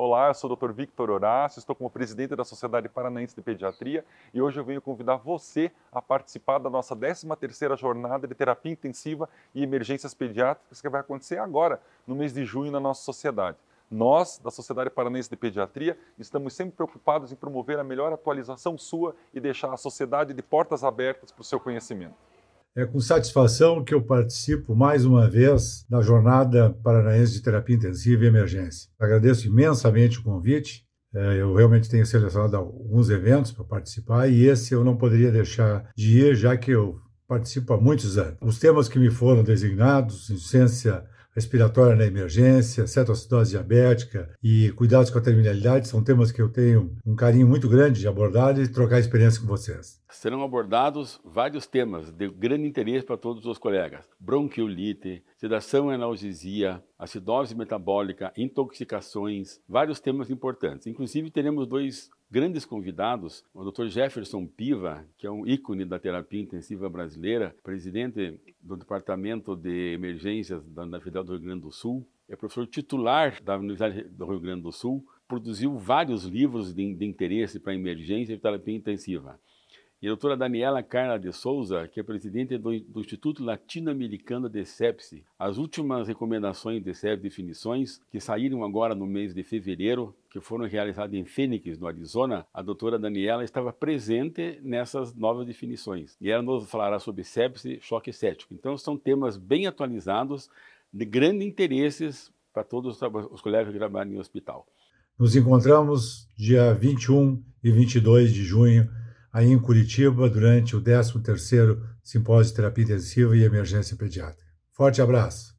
Olá, eu sou o Dr. Victor Horácio, estou como presidente da Sociedade Paranaense de Pediatria e hoje eu venho convidar você a participar da nossa 13ª jornada de terapia intensiva e emergências pediátricas que vai acontecer agora, no mês de junho, na nossa sociedade. Nós, da Sociedade Paranaense de Pediatria, estamos sempre preocupados em promover a melhor atualização sua e deixar a sociedade de portas abertas para o seu conhecimento. É com satisfação que eu participo mais uma vez da Jornada Paranaense de Terapia Intensiva e Emergência. Agradeço imensamente o convite. É, eu realmente tenho selecionado alguns eventos para participar e esse eu não poderia deixar de ir, já que eu participo há muitos anos. Os temas que me foram designados, insuficiência respiratória na emergência, cetoacidose diabética e cuidados com a terminalidade, são temas que eu tenho um carinho muito grande de abordar e trocar experiência com vocês serão abordados vários temas de grande interesse para todos os colegas. Bronquiolite, sedação e analgesia, acidose metabólica, intoxicações, vários temas importantes. Inclusive, teremos dois grandes convidados, o Dr. Jefferson Piva, que é um ícone da terapia intensiva brasileira, presidente do Departamento de Emergências da Universidade do Rio Grande do Sul, é professor titular da Universidade do Rio Grande do Sul, produziu vários livros de, de interesse para emergência e terapia intensiva e a doutora Daniela Carla de Souza, que é presidente do, do Instituto Latino-Americano de Sepsi. As últimas recomendações de SEPS definições, que saíram agora no mês de fevereiro, que foram realizadas em Phoenix, no Arizona, a doutora Daniela estava presente nessas novas definições. E ela nos falará sobre Sepsi, e choque cético. Então, são temas bem atualizados, de grande interesse para todos os colegas que trabalham em hospital. Nos encontramos dia 21 e 22 de junho aí em Curitiba durante o 13º Simpósio de Terapia Intensiva e Emergência Pediátrica. Forte abraço!